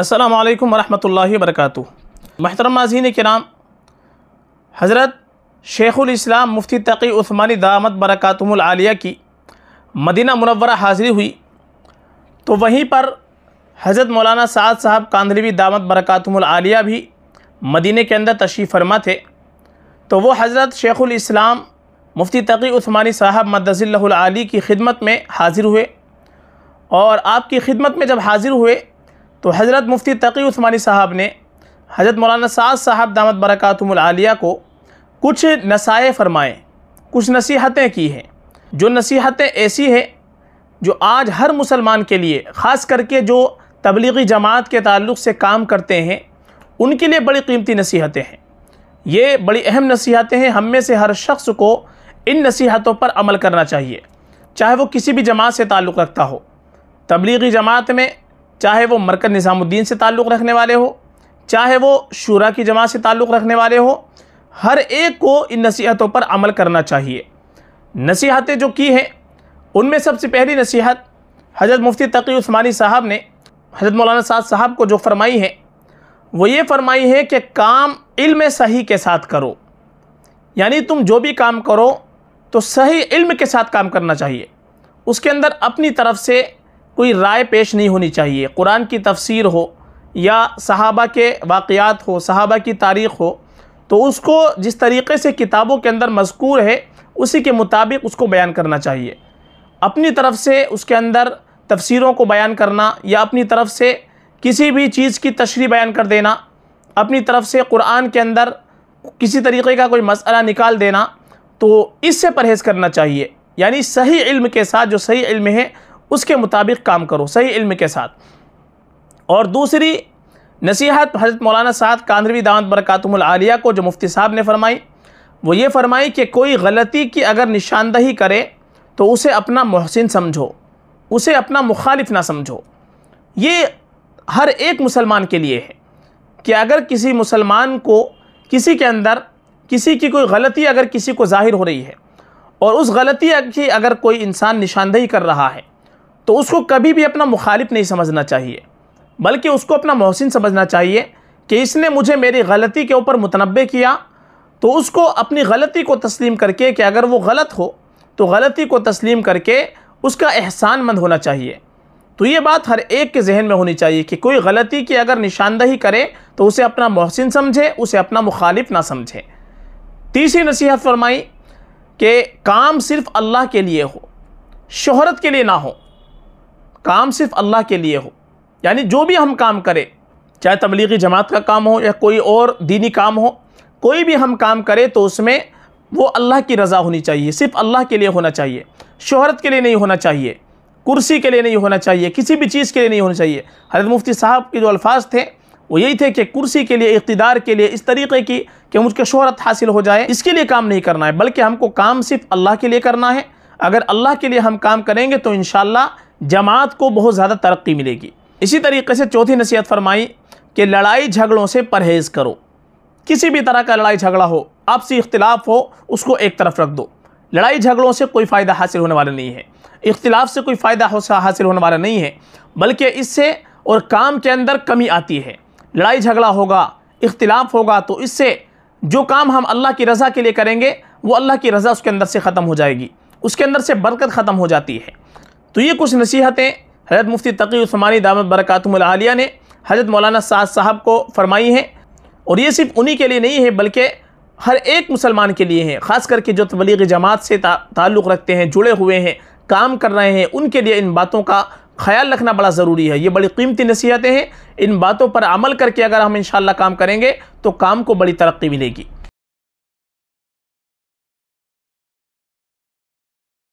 السلام علیکم ورحمۃ اللہ وبرکاتہ محترم ناظرین کرام حضرت شیخ الاسلام مفتی تقی عثمانی دامت برکاتم العالیہ کی مدینہ منورہ حاضری ہوئی تو وہیں پر حضرت مولانا سعد صاحب کاندھلوی دامت برکاتم العالیہ بھی مدینہ کے اندر تشریف فرما تھے تو وہ حضرت شیخ الاسلام مفتی تقی عثمانی صاحب مدض اللہ العالی کی خدمت میں حاضر ہوئے اور آپ کی خدمت میں جب حاضر ہوئے تو حضرت مفتی تقی عثمانی صاحب نے حضرت مولانا سعد صاحب دامت برکاتم العالیہ کو کچھ نسائیں فرمائے کچھ نصیحتیں کی ہیں جو نصیحتیں ایسی ہیں جو آج ہر مسلمان کے لیے خاص کر کے جو تبلیغی جماعت کے تعلق سے کام کرتے ہیں ان کے لیے بڑی قیمتی نصیحتیں ہیں یہ بڑی اہم نصیحتیں ہیں ہم میں سے ہر شخص کو ان نصیحتوں پر عمل کرنا چاہیے چاہے وہ کسی بھی جماعت سے تعلق رکھتا ہو تبلیغی جماعت میں چاہے وہ مرکز نظام الدین سے تعلق رکھنے والے ہو چاہے وہ شورا کی جماعت سے تعلق رکھنے والے ہو ہر ایک کو ان نصیحتوں پر عمل کرنا چاہیے نصیحتیں جو کی ہیں ان میں سب سے پہلی نصیحت حضرت مفتی تقی عثمانی صاحب نے حضرت مولانا سعد صاحب کو جو فرمائی ہے وہ یہ فرمائی ہے کہ کام علم صحیح کے ساتھ کرو یعنی تم جو بھی کام کرو تو صحیح علم کے ساتھ کام کرنا چاہیے اس کے اندر اپنی طرف سے کوئی رائے پیش نہیں ہونی چاہیے قرآن کی تفسیر ہو یا صحابہ کے واقعات ہو صحابہ کی تاریخ ہو تو اس کو جس طریقے سے کتابوں کے اندر مذکور ہے اسی کے مطابق اس کو بیان کرنا چاہیے اپنی طرف سے اس کے اندر تفسیروں کو بیان کرنا یا اپنی طرف سے کسی بھی چیز کی تشریح بیان کر دینا اپنی طرف سے قرآن کے اندر کسی طریقے کا کوئی مسئلہ نکال دینا تو اس سے پرہیز کرنا چاہیے یعنی صحیح علم کے ساتھ جو صحیح علم ہے اس کے مطابق کام کرو صحیح علم کے ساتھ اور دوسری نصیحت حضرت مولانا سعد کاندروی دعوت برکاتم العالیہ کو جو مفتی صاحب نے فرمائی وہ یہ فرمائی کہ کوئی غلطی کی اگر نشاندہی کرے تو اسے اپنا محسن سمجھو اسے اپنا مخالف نہ سمجھو یہ ہر ایک مسلمان کے لیے ہے کہ اگر کسی مسلمان کو کسی کے اندر کسی کی کوئی غلطی اگر کسی کو ظاہر ہو رہی ہے اور اس غلطی کی اگر کوئی انسان نشاندہی کر رہا ہے تو اس کو کبھی بھی اپنا مخالف نہیں سمجھنا چاہیے بلکہ اس کو اپنا محسن سمجھنا چاہیے کہ اس نے مجھے میری غلطی کے اوپر متنبع کیا تو اس کو اپنی غلطی کو تسلیم کر کے کہ اگر وہ غلط ہو تو غلطی کو تسلیم کر کے اس کا احسان مند ہونا چاہیے تو یہ بات ہر ایک کے ذہن میں ہونی چاہیے کہ کوئی غلطی کی اگر نشاندہی کرے تو اسے اپنا محسن سمجھے اسے اپنا مخالف نہ سمجھے تیسری نصیحت فرمائی کہ کام صرف اللہ کے لیے ہو شہرت کے لیے نہ ہو کام صرف اللہ کے لیے ہو یعنی جو بھی ہم کام کرے چاہے تبلیغی جماعت کا کام ہو یا کوئی اور دینی کام ہو کوئی بھی ہم کام کرے تو اس میں وہ اللہ کی رضا ہونی چاہیے صرف اللہ کے لیے ہونا چاہیے شہرت کے لیے نہیں ہونا چاہیے کرسی کے لیے نہیں ہونا چاہیے کسی بھی چیز کے لیے نہیں ہونا چاہیے حضرت مفتی صاحب کے جو الفاظ تھے وہ یہی تھے کہ کرسی کے لیے اقتدار کے لیے اس طریقے کی کہ مجھ کے شہرت حاصل ہو جائے اس کے لیے کام نہیں کرنا ہے بلکہ ہم کو کام صرف اللہ کے لیے کرنا ہے اگر اللہ کے لیے ہم کام کریں گے تو انشاءاللہ جماعت کو بہت زیادہ ترقی ملے گی اسی طریقے سے چوتھی نصیحت فرمائی کہ لڑائی جھگڑوں سے پرہیز کرو کسی بھی طرح کا لڑائی جھگڑا ہو آپسی اختلاف ہو اس کو ایک طرف رکھ دو لڑائی جھگڑوں سے کوئی فائدہ حاصل ہونے والا نہیں ہے اختلاف سے کوئی فائدہ حاصل ہونے والا نہیں ہے بلکہ اس سے اور کام کے اندر کمی آتی ہے لڑائی جھگڑا ہوگا اختلاف ہوگا تو اس سے جو کام ہم اللہ کی رضا کے لیے کریں گے وہ اللہ کی رضا اس کے اندر سے ختم ہو جائے گی اس کے اندر سے برکت ختم ہو جاتی ہے تو یہ کچھ نصیحتیں حضرت مفتی تقی عثمانی دامت برکاتم العالیہ نے حضرت مولانا سعد صاحب کو فرمائی ہیں اور یہ صرف انہی کے لیے نہیں ہے بلکہ ہر ایک مسلمان کے لیے ہیں خاص کر کے جو تبلیغ جماعت سے تعلق رکھتے ہیں جڑے ہوئے ہیں کام کر رہے ہیں ان کے لیے ان باتوں کا خیال رکھنا بڑا ضروری ہے یہ بڑی قیمتی نصیحتیں ہیں ان باتوں پر عمل کر کے اگر ہم انشاءاللہ کام کریں گے تو کام کو بڑی ترقی ملے گی